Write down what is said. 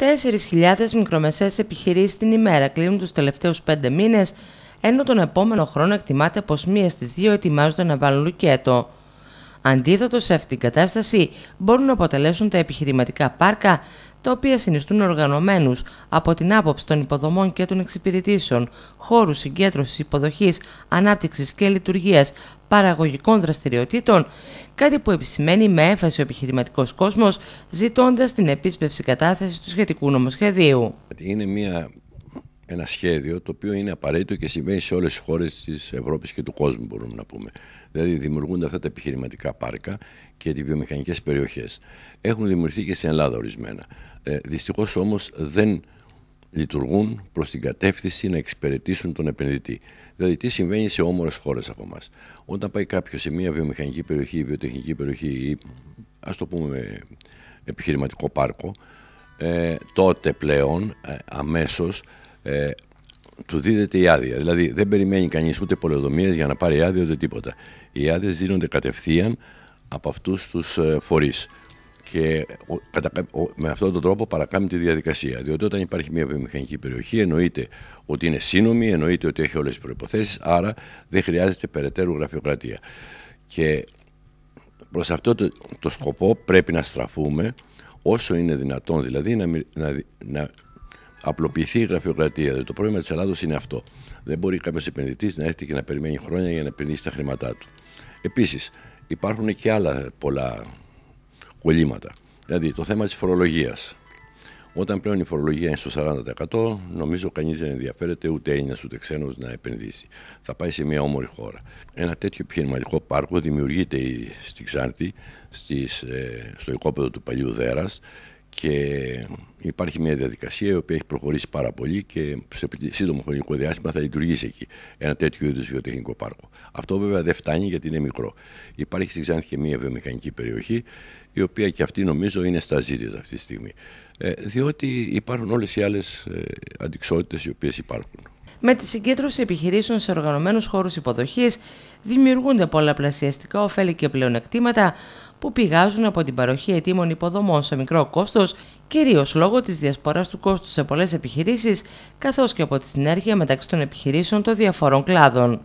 4.000 μικρομεσαίες επιχειρήσεις την ημέρα κλείνουν τους τελευταίους 5 μήνες, ενώ τον επόμενο χρόνο εκτιμάται πως μία στις δύο ετοιμάζονται να βάλουν λουκέτο. Αντίδοτος σε αυτήν την κατάσταση μπορούν να αποτελέσουν τα επιχειρηματικά πάρκα, τα οποία συνιστούν οργανωμένους από την άποψη των υποδομών και των εξυπηρετήσεων, χώρους συγκέντρωσης, υποδοχής, ανάπτυξης και λειτουργίας παραγωγικών δραστηριοτήτων, κάτι που επισημαίνει με έμφαση ο επιχειρηματικός κόσμος ζητώντας την επίσπευση κατάθεσης του σχετικού νομοσχεδίου. Είναι μια ένα σχέδιο το οποίο είναι απαραίτητο και συμβαίνει σε όλες τις χώρες της Ευρώπης και του κόσμου, μπορούμε να πούμε. Δηλαδή, δημιουργούνται αυτά τα επιχειρηματικά πάρκα και οι βιομηχανικές περιοχές. Έχουν δημιουργηθεί και στην Ελλάδα ορισμένα. Ε, Δυστυχώς όμως δεν λειτουργούν προς την κατεύθυνση να εξυπηρετήσουν τον επενδυτή. Δηλαδή, τι συμβαίνει σε όμορες χώρες από εμάς. Όταν πάει κάποιος σε μια βιομηχανική περιοχή ή βιοτεχνική περιοχή ή ας το πούμε επιχειρηματικό πάρκο, ε, τότε πλέον ε, αμέσως ε, του δίδεται η άδεια. Δηλαδή δεν περιμένει κανείς ούτε πολεοδομίες για να πάρει άδεια ούτε τίποτα. Οι άδειες δίνονται κατευθείαν από αυτούς τους ε, φορείς Και ε, με αυτόν τον τρόπο παρακάμπτει τη διαδικασία. Διότι όταν υπάρχει μια βιομηχανική περιοχή, εννοείται ότι είναι σύνομη, εννοείται ότι έχει όλες τις προποθέσει, άρα δεν χρειάζεται περαιτέρω γραφειοκρατία. Και προς αυτό το, το σκοπό πρέπει να στραφούμε όσο είναι δυνατόν δηλαδή να, να, να απλοποιηθεί η γραφειοκρατία. το πρόβλημα της Ελλάδα είναι αυτό. Δεν μπορεί κάποιος επενδυτής να έρθει και να περιμένει χρόνια για να επενδύσει τα χρήματά του. Επίσης, υπάρχουν και άλλα πολλά κολλήματα. Δηλαδή, το θέμα της φορολογίας. Όταν πλέον η φορολογία είναι στο 40%, νομίζω κανείς δεν ενδιαφέρεται ούτε Έλληνας ούτε ξένος να επενδύσει. Θα πάει σε μια όμορφη χώρα. Ένα τέτοιο επιχειρηματικό πάρκο δημιουργείται στη Ξάντη, ε, στο οικόπεδο του παλιού Δέρας και υπάρχει μια διαδικασία η οποία έχει προχωρήσει πάρα πολύ και σε σύντομο χρονικό διάστημα θα λειτουργήσει εκεί ένα τέτοιο είδους βιοτεχνικό πάρκο. Αυτό βέβαια δεν φτάνει γιατί είναι μικρό. Υπάρχει στη Ξάνθη και μια βιομηχανική περιοχή, η οποία και αυτή νομίζω είναι στα ζήτητα αυτή τη στιγμή. Ε, διότι υπάρχουν όλες οι άλλες αντικσότητες οι οποίες υπάρχουν. Με τη συγκέντρωση επιχειρήσεων σε οργανωμένους χώρους υποδοχής, δημιουργούνται πολλαπλασιαστικά ωφέλη και πλεονεκτήματα που πηγάζουν από την παροχή ετήμων υποδομών σε μικρό κόστος, κυρίως λόγω της διασποράς του κόστους σε πολλές επιχειρήσεις, καθώς και από τη συνέργεια μεταξύ των επιχειρήσεων των διαφορών κλάδων.